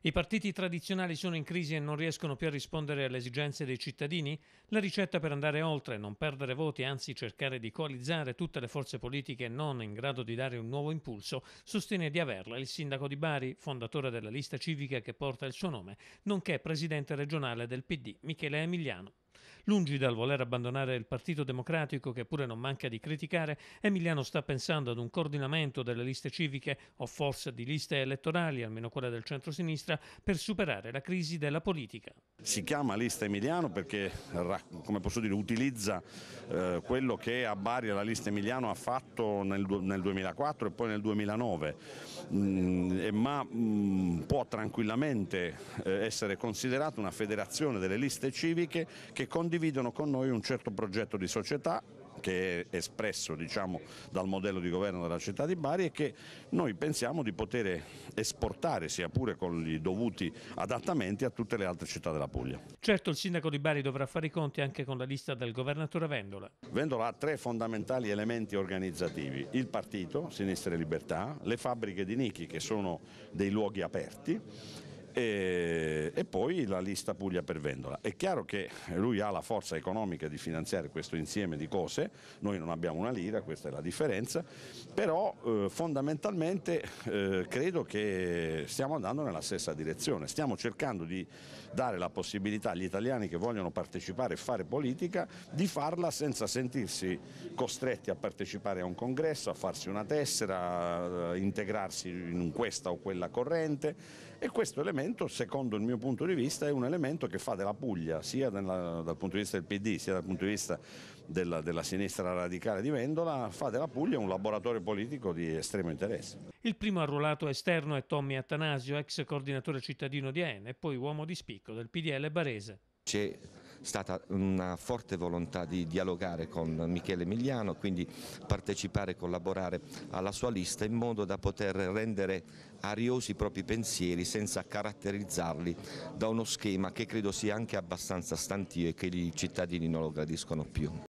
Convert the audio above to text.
I partiti tradizionali sono in crisi e non riescono più a rispondere alle esigenze dei cittadini? La ricetta per andare oltre, non perdere voti, anzi cercare di coalizzare tutte le forze politiche non in grado di dare un nuovo impulso, sostiene di averla il sindaco di Bari, fondatore della lista civica che porta il suo nome, nonché presidente regionale del PD, Michele Emiliano. Lungi dal voler abbandonare il Partito Democratico, che pure non manca di criticare, Emiliano sta pensando ad un coordinamento delle liste civiche o forse di liste elettorali, almeno quella del centro-sinistra, per superare la crisi della politica. Si chiama lista Emiliano perché, come posso dire, utilizza eh, quello che a Bari la lista Emiliano ha fatto nel, nel 2004 e poi nel 2009, mm, e, ma mm, può tranquillamente eh, essere considerata una federazione delle liste civiche che condivide condividono con noi un certo progetto di società che è espresso diciamo, dal modello di governo della città di Bari e che noi pensiamo di poter esportare, sia pure con i dovuti adattamenti, a tutte le altre città della Puglia. Certo il sindaco di Bari dovrà fare i conti anche con la lista del governatore Vendola. Vendola ha tre fondamentali elementi organizzativi, il partito, Sinistra e Libertà, le fabbriche di Nichi che sono dei luoghi aperti e, e poi la lista Puglia per Vendola. È chiaro che lui ha la forza economica di finanziare questo insieme di cose, noi non abbiamo una lira, questa è la differenza, però eh, fondamentalmente eh, credo che stiamo andando nella stessa direzione, stiamo cercando di dare la possibilità agli italiani che vogliono partecipare e fare politica di farla senza sentirsi costretti a partecipare a un congresso, a farsi una tessera, a integrarsi in questa o quella corrente e questo elemento, secondo il mio punto di vista, è un elemento che fa della Puglia, sia nella, dal punto di vista del PD, sia dal punto di vista della, della, sinistra radicale di Vendola, fa della Puglia un laboratorio politico di estremo interesse. Il primo arruolato esterno è Tommy Attanasio, ex coordinatore cittadino di AENE e poi uomo di spicco del PDL barese. C'è stata una forte volontà di dialogare con Michele Emiliano, quindi partecipare e collaborare alla sua lista in modo da poter rendere ariosi i propri pensieri senza caratterizzarli da uno schema che credo sia anche abbastanza stantio e che i cittadini non lo gradiscono più.